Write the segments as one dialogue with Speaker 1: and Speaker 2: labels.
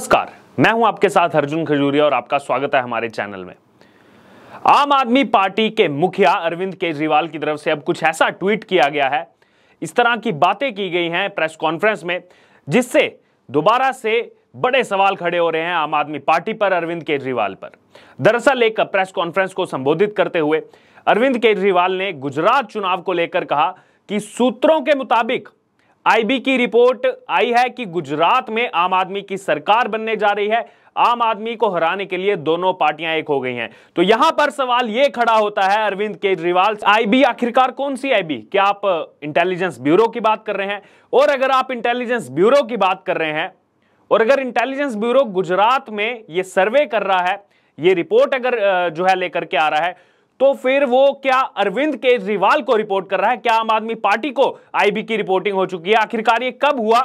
Speaker 1: नमस्कार मैं हूं आपके साथ अर्जुन खजूरिया और आपका स्वागत है हमारे चैनल में आम आदमी पार्टी के मुखिया अरविंद केजरीवाल की तरफ से अब कुछ ऐसा ट्वीट किया गया है इस तरह की बातें की गई हैं प्रेस कॉन्फ्रेंस में जिससे दोबारा से बड़े सवाल खड़े हो रहे हैं आम आदमी पार्टी पर अरविंद केजरीवाल पर दरअसल एक प्रेस कॉन्फ्रेंस को संबोधित करते हुए अरविंद केजरीवाल ने गुजरात चुनाव को लेकर कहा कि सूत्रों के मुताबिक आईबी की रिपोर्ट आई है कि गुजरात में आम आदमी की सरकार बनने जा रही है आम आदमी को हराने के लिए दोनों पार्टियां एक हो गई हैं तो यहां पर सवाल यह खड़ा होता है अरविंद केजरीवाल आईबी आखिरकार कौन सी आईबी क्या आप इंटेलिजेंस ब्यूरो की बात कर रहे हैं और अगर आप इंटेलिजेंस ब्यूरो की बात कर रहे हैं और अगर इंटेलिजेंस ब्यूरो गुजरात में यह सर्वे कर रहा है ये रिपोर्ट अगर जो है लेकर के आ रहा है तो फिर वो क्या अरविंद केजरीवाल को रिपोर्ट कर रहा है क्या आम आदमी पार्टी को आईबी की रिपोर्टिंग हो चुकी है आखिरकार ये कब हुआ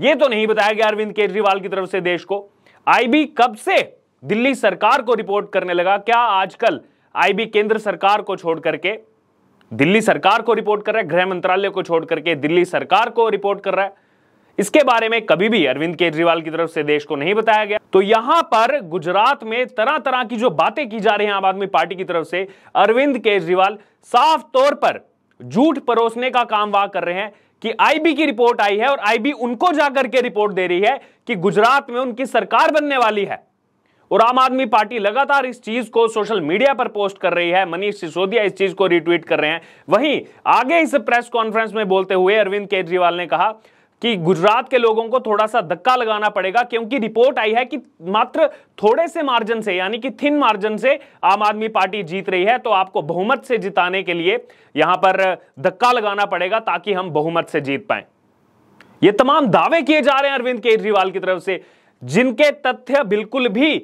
Speaker 1: ये तो नहीं बताया गया अरविंद केजरीवाल की तरफ से देश को आईबी कब से दिल्ली सरकार को रिपोर्ट करने लगा क्या आजकल आईबी केंद्र सरकार को छोड़ करके दिल्ली सरकार को रिपोर्ट कर रहा है गृह मंत्रालय को छोड़ करके दिल्ली सरकार को रिपोर्ट कर रहा है इसके बारे में कभी भी अरविंद केजरीवाल की तरफ से देश को नहीं बताया गया तो यहां पर गुजरात में तरह तरह की जो बातें की जा रही हैं आम आदमी पार्टी की तरफ से अरविंद केजरीवाल साफ तौर पर झूठ परोसने का काम वाह कर रहे हैं कि आईबी की रिपोर्ट आई है और आईबी उनको जाकर के रिपोर्ट दे रही है कि गुजरात में उनकी सरकार बनने वाली है और आम आदमी पार्टी लगातार इस चीज को सोशल मीडिया पर पोस्ट कर रही है मनीष सिसोदिया इस चीज को रिट्वीट कर रहे हैं वहीं आगे इस प्रेस कॉन्फ्रेंस में बोलते हुए अरविंद केजरीवाल ने कहा कि गुजरात के लोगों को थोड़ा सा धक्का लगाना पड़ेगा क्योंकि रिपोर्ट आई है कि मात्र थोड़े से मार्जिन से यानी कि थिन मार्जिन से आम आदमी पार्टी जीत रही है तो आपको बहुमत से जिताने के लिए यहां पर धक्का लगाना पड़ेगा ताकि हम बहुमत से जीत पाए ये तमाम दावे किए जा रहे हैं अरविंद केजरीवाल की तरफ से जिनके तथ्य बिल्कुल भी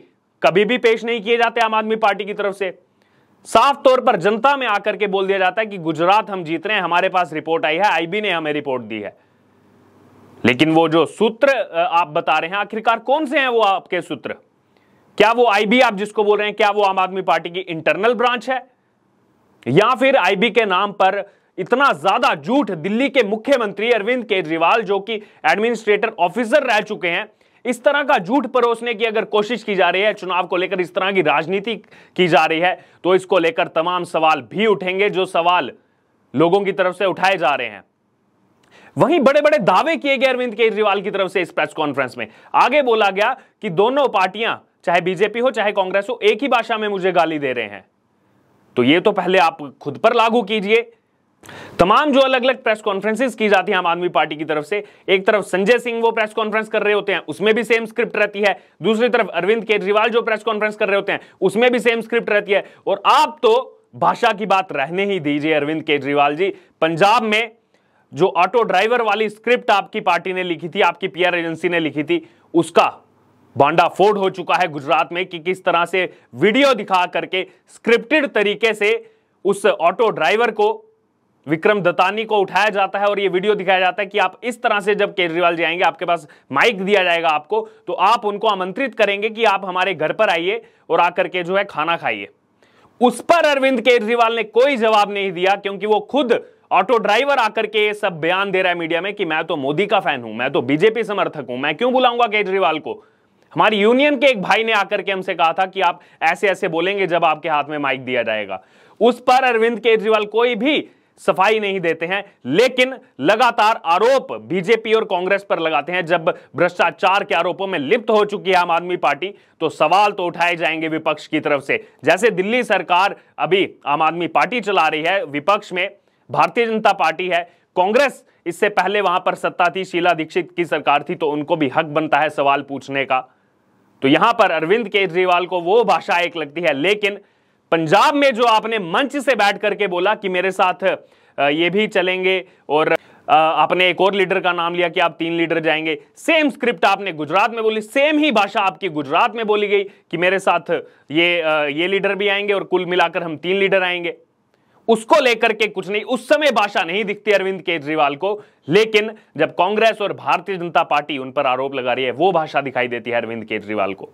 Speaker 1: कभी भी पेश नहीं किए जाते आम आदमी पार्टी की तरफ से साफ तौर पर जनता में आकर के बोल दिया जाता है कि गुजरात हम जीत रहे हैं हमारे पास रिपोर्ट आई है आईबी ने हमें रिपोर्ट दी है लेकिन वो जो सूत्र आप बता रहे हैं आखिरकार कौन से हैं वो आपके सूत्र क्या वो आईबी आप जिसको बोल रहे हैं क्या वो आम आदमी पार्टी की इंटरनल ब्रांच है या फिर आईबी के नाम पर इतना ज्यादा झूठ दिल्ली के मुख्यमंत्री अरविंद केजरीवाल जो कि एडमिनिस्ट्रेटर ऑफिसर रह चुके हैं इस तरह का झूठ परोसने की अगर कोशिश की जा रही है चुनाव को लेकर इस तरह की राजनीति की जा रही है तो इसको लेकर तमाम सवाल भी उठेंगे जो सवाल लोगों की तरफ से उठाए जा रहे हैं वहीं बड़े बड़े दावे किए गए अरविंद केजरीवाल की तरफ से इस प्रेस कॉन्फ्रेंस में आगे बोला गया कि दोनों पार्टियां चाहे बीजेपी हो चाहे कांग्रेस हो एक ही भाषा में मुझे गाली दे रहे हैं तो ये तो पहले आप खुद पर लागू कीजिए तमाम जो अलग अलग प्रेस कॉन्फ्रेंसिस की जाती हैं आम आदमी पार्टी की तरफ से एक तरफ संजय सिंह वो प्रेस कॉन्फ्रेंस कर रहे होते हैं उसमें भी सेम स्क्रिप्ट रहती है दूसरी तरफ अरविंद केजरीवाल जो प्रेस कॉन्फ्रेंस कर रहे होते हैं उसमें भी सेम स्क्रिप्ट रहती है और आप तो भाषा की बात रहने ही दीजिए अरविंद केजरीवाल जी पंजाब में जो ऑटो ड्राइवर वाली स्क्रिप्ट आपकी पार्टी ने लिखी थी आपकी पीआर एजेंसी ने लिखी थी उसका बांडाफोड़ हो चुका है गुजरात में कि किस तरह से वीडियो दिखा करके स्क्रिप्टेड तरीके से उस ऑटो ड्राइवर को विक्रम दत्तानी को उठाया जाता है और ये वीडियो दिखाया जाता है कि आप इस तरह से जब केजरीवाल जी आएंगे आपके पास माइक दिया जाएगा आपको तो आप उनको आमंत्रित करेंगे कि आप हमारे घर पर आइए और आकर के जो है खाना खाइए उस पर अरविंद केजरीवाल ने कोई जवाब नहीं दिया क्योंकि वो खुद ऑटो ड्राइवर आकर के सब बयान दे रहा है मीडिया में कि मैं तो मोदी का फैन हूं मैं तो बीजेपी समर्थक हूं मैं क्यों बुलाऊंगा केजरीवाल को हमारी यूनियन के एक भाई ने आकर के हमसे कहा था कि आप ऐसे ऐसे बोलेंगे जब आपके हाथ में माइक दिया जाएगा उस पर अरविंद केजरीवाल कोई भी सफाई नहीं देते हैं लेकिन लगातार आरोप बीजेपी और कांग्रेस पर लगाते हैं जब भ्रष्टाचार के आरोपों में लिप्त हो चुकी है आम आदमी पार्टी तो सवाल तो उठाए जाएंगे विपक्ष की तरफ से जैसे दिल्ली सरकार अभी आम आदमी पार्टी चला रही है विपक्ष में भारतीय जनता पार्टी है कांग्रेस इससे पहले वहां पर सत्ता थी शीला दीक्षित की सरकार थी तो उनको भी हक बनता है सवाल पूछने का तो यहां पर अरविंद केजरीवाल को वो भाषा एक लगती है लेकिन पंजाब में जो आपने मंच से बैठ करके बोला कि मेरे साथ ये भी चलेंगे और आपने एक और लीडर का नाम लिया कि आप तीन लीडर जाएंगे सेम स्क्रिप्ट आपने गुजरात में बोली सेम ही भाषा आपकी गुजरात में बोली गई कि मेरे साथ ये ये लीडर भी आएंगे और कुल मिलाकर हम तीन लीडर आएंगे उसको लेकर के कुछ नहीं उस समय भाषा नहीं दिखती अरविंद केजरीवाल को लेकिन जब कांग्रेस और भारतीय जनता पार्टी उन पर आरोप लगा रही है वो भाषा दिखाई देती है अरविंद केजरीवाल को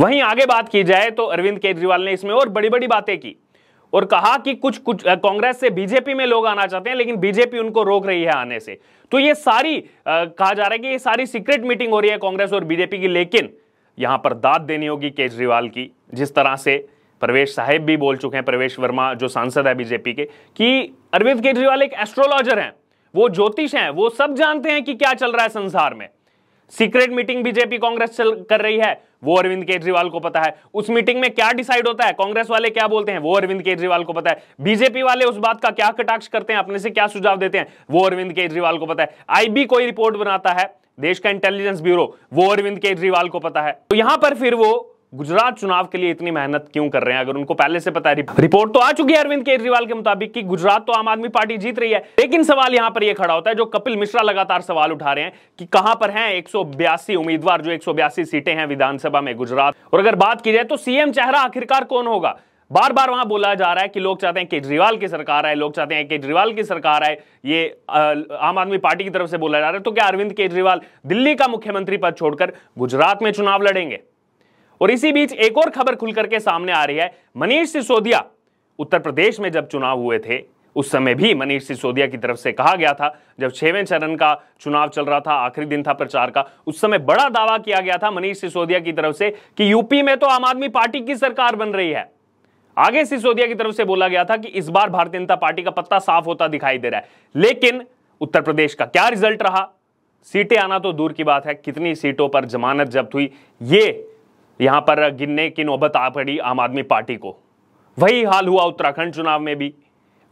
Speaker 1: वहीं आगे बात की जाए तो अरविंद केजरीवाल ने इसमें और बड़ी बड़ी बातें की और कहा कि कुछ कुछ कांग्रेस से बीजेपी में लोग आना चाहते हैं लेकिन बीजेपी उनको रोक रही है आने से तो ये सारी आ, कहा जा रहा है कि ये सारी सीक्रेट मीटिंग हो रही है कांग्रेस और बीजेपी की लेकिन यहां पर दाद देनी होगी केजरीवाल की जिस तरह से प्रवेश साहेब भी बोल चुके हैं प्रवेश वर्मा जो सांसद है बीजेपी के कि अरविंद केजरीवाल एक एस्ट्रोलॉजर हैं वो ज्योतिष हैं वो सब जानते हैं कि क्या चल रहा है संसार में सीक्रेट मीटिंग बीजेपी कांग्रेस चल कर रही है वो अरविंद केजरीवाल को पता है उस मीटिंग में क्या डिसाइड होता है कांग्रेस वाले क्या बोलते हैं वो अरविंद केजरीवाल को पता है बीजेपी वाले उस बात का क्या कटाक्ष करते हैं अपने से क्या सुझाव देते हैं वो अरविंद केजरीवाल को पता है आईबी कोई रिपोर्ट बनाता है देश का इंटेलिजेंस ब्यूरो वो अरविंद केजरीवाल को पता है तो यहां पर फिर वो गुजरात चुनाव के लिए इतनी मेहनत क्यों कर रहे हैं अगर उनको पहले से पता है रिपोर्ट तो आ चुकी है अरविंद केजरीवाल के मुताबिक कि गुजरात तो आम आदमी पार्टी जीत रही है लेकिन सवाल यहां पर यह खड़ा होता है जो कपिल मिश्रा लगातार सवाल उठा रहे हैं कि कहां पर हैं एक उम्मीदवार जो एक सीटें हैं विधानसभा में गुजरात और अगर बात की जाए तो सीएम चेहरा आखिरकार कौन होगा बार बार वहां बोला जा रहा है कि लोग चाहते हैं केजरीवाल की सरकार आए लोग चाहते हैं केजरीवाल की सरकार आए ये आम आदमी पार्टी की तरफ से बोला जा रहा है तो क्या अरविंद केजरीवाल दिल्ली का मुख्यमंत्री पद छोड़कर गुजरात में चुनाव लड़ेंगे और इसी बीच एक और खबर खुल करके सामने आ रही है मनीष सिसोदिया उत्तर प्रदेश में जब चुनाव हुए थे उस समय भी मनीष सिसोदिया की तरफ से कहा गया था जब छेवें चरण का चुनाव चल रहा था आखिरी दिन था प्रचार का उस समय बड़ा दावा किया गया था मनीष सिसोदिया की तरफ से कि यूपी में तो आम आदमी पार्टी की सरकार बन रही है आगे सिसोदिया की तरफ से बोला गया था कि इस बार भारतीय जनता पार्टी का पत्ता साफ होता दिखाई दे रहा है लेकिन उत्तर प्रदेश का क्या रिजल्ट रहा सीटें आना तो दूर की बात है कितनी सीटों पर जमानत जब्त हुई ये यहां पर गिनने की नौबत आ पड़ी आम आदमी पार्टी को वही हाल हुआ उत्तराखंड चुनाव में भी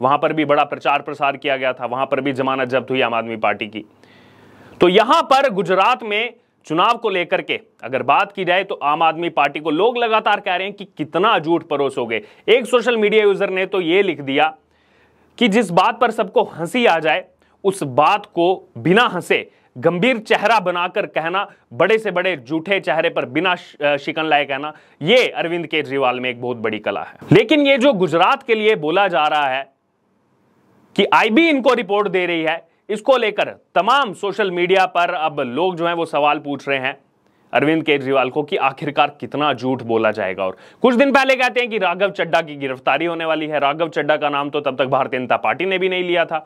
Speaker 1: वहां पर भी बड़ा प्रचार प्रसार किया गया था वहां पर भी जमानत जब्त हुई आम आदमी पार्टी की तो यहां पर गुजरात में चुनाव को लेकर के अगर बात की जाए तो आम आदमी पार्टी को लोग लगातार कह रहे हैं कि कितना झूठ परोसोगे एक सोशल मीडिया यूजर ने तो ये लिख दिया कि जिस बात पर सबको हंसी आ जाए उस बात को बिना हंसे गंभीर चेहरा बनाकर कहना बड़े से बड़े झूठे चेहरे पर बिना शिकन लाए कहना ये अरविंद केजरीवाल में एक बहुत बड़ी कला है लेकिन ये जो गुजरात के लिए बोला जा रहा है कि आईबी इनको रिपोर्ट दे रही है इसको लेकर तमाम सोशल मीडिया पर अब लोग जो है वो सवाल पूछ रहे हैं अरविंद केजरीवाल को कि आखिरकार कितना झूठ बोला जाएगा और कुछ दिन पहले कहते हैं कि राघव चड्डा की गिरफ्तारी होने वाली है राघव चड्डा का नाम तो तब तक भारतीय जनता पार्टी ने भी नहीं लिया था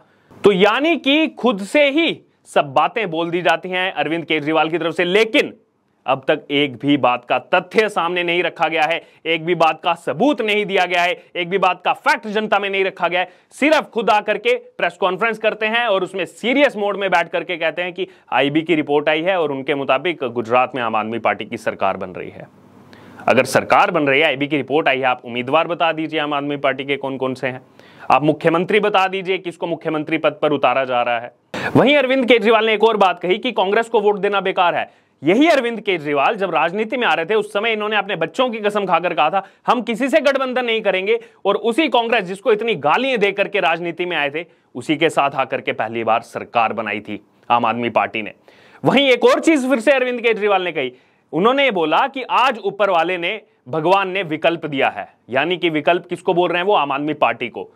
Speaker 1: तो यानी कि खुद से ही सब बातें बोल दी जाती हैं अरविंद केजरीवाल की तरफ से लेकिन अब तक एक भी बात का तथ्य सामने नहीं रखा गया है एक भी बात का सबूत नहीं दिया गया है एक भी बात का फैक्ट जनता में नहीं रखा गया है सिर्फ खुद आकर के प्रेस कॉन्फ्रेंस करते हैं और उसमें सीरियस मोड में बैठ करके कहते हैं कि आईबी की रिपोर्ट आई है और उनके मुताबिक गुजरात में आम आदमी पार्टी की सरकार बन रही है अगर सरकार बन रही है आईबी की रिपोर्ट आई है आप उम्मीदवार बता दीजिए आम आदमी पार्टी के कौन कौन से हैं आप मुख्यमंत्री बता दीजिए किसको मुख्यमंत्री पद पर उतारा जा रहा है वहीं अरविंद केजरीवाल ने एक और बात कही कि कांग्रेस को वोट देना बेकार है यही अरविंद केजरीवाल जब राजनीति में आ रहे थे उस समय इन्होंने अपने बच्चों की कसम खाकर कहा था हम किसी से गठबंधन नहीं करेंगे और उसी कांग्रेस जिसको इतनी गालियां देकर के राजनीति में आए थे उसी के साथ आकर के पहली बार सरकार बनाई थी आम आदमी पार्टी ने वहीं एक और चीज फिर से अरविंद केजरीवाल ने कही उन्होंने बोला कि आज ऊपर वाले ने भगवान ने विकल्प दिया है यानी कि विकल्प किसको बोल रहे हैं वो आम आदमी पार्टी को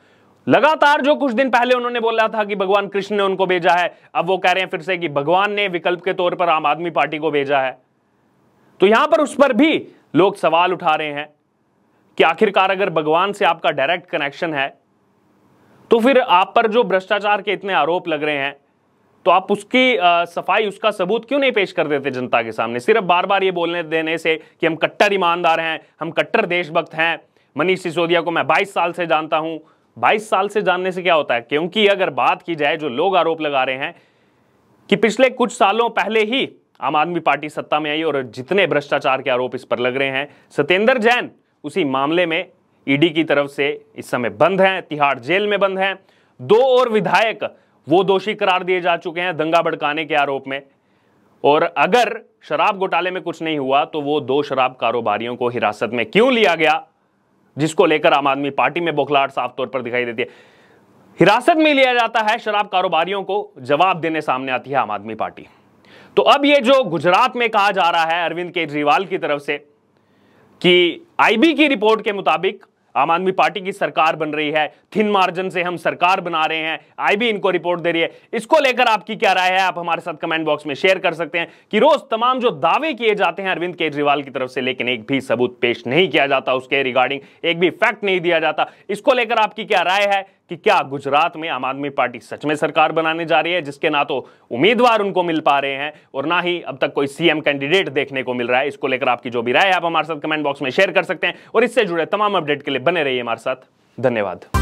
Speaker 1: लगातार जो कुछ दिन पहले उन्होंने बोला था कि भगवान कृष्ण ने उनको भेजा है अब वो कह रहे हैं फिर से कि भगवान ने विकल्प के तौर पर आम आदमी पार्टी को भेजा है तो यहां पर उस पर भी लोग सवाल उठा रहे हैं कि आखिरकार अगर भगवान से आपका डायरेक्ट कनेक्शन है तो फिर आप पर जो भ्रष्टाचार के इतने आरोप लग रहे हैं तो आप उसकी आ, सफाई उसका सबूत क्यों नहीं पेश कर देते जनता के सामने सिर्फ बार बार ये बोलने देने से कि हम कट्टर ईमानदार हैं हम कट्टर देशभक्त हैं मनीष सिसोदिया को मैं 22 साल से जानता हूं 22 साल से जानने से क्या होता है क्योंकि अगर बात की जाए जो लोग आरोप लगा रहे हैं कि पिछले कुछ सालों पहले ही आम आदमी पार्टी सत्ता में आई और जितने भ्रष्टाचार के आरोप इस पर लग रहे हैं सत्येंद्र जैन उसी मामले में ईडी की तरफ से इस समय बंद हैं तिहाड़ जेल में बंद हैं दो और विधायक वो दोषी करार दिए जा चुके हैं दंगा भड़काने के आरोप में और अगर शराब घोटाले में कुछ नहीं हुआ तो वो दो शराब कारोबारियों को हिरासत में क्यों लिया गया जिसको लेकर आम आदमी पार्टी में बौखलाहट साफ तौर पर दिखाई देती है हिरासत में लिया जाता है शराब कारोबारियों को जवाब देने सामने आती है आम आदमी पार्टी तो अब ये जो गुजरात में कहा जा रहा है अरविंद केजरीवाल की तरफ से कि आईबी की रिपोर्ट के मुताबिक आम आदमी पार्टी की सरकार बन रही है थिन मार्जिन से हम सरकार बना रहे हैं आई भी इनको रिपोर्ट दे रही है इसको लेकर आपकी क्या राय है आप हमारे साथ कमेंट बॉक्स में शेयर कर सकते हैं कि रोज तमाम जो दावे किए जाते हैं अरविंद केजरीवाल की तरफ से लेकिन एक भी सबूत पेश नहीं किया जाता उसके रिगार्डिंग एक भी फैक्ट नहीं दिया जाता इसको लेकर आपकी क्या राय है कि क्या गुजरात में आम आदमी पार्टी सच में सरकार बनाने जा रही है जिसके ना तो उम्मीदवार उनको मिल पा रहे हैं और ना ही अब तक कोई सीएम कैंडिडेट देखने को मिल रहा है इसको लेकर आपकी जो भी राय है आप हमारे साथ कमेंट बॉक्स में शेयर कर सकते हैं और इससे जुड़े तमाम अपडेट के लिए बने रहिए हमारे साथ धन्यवाद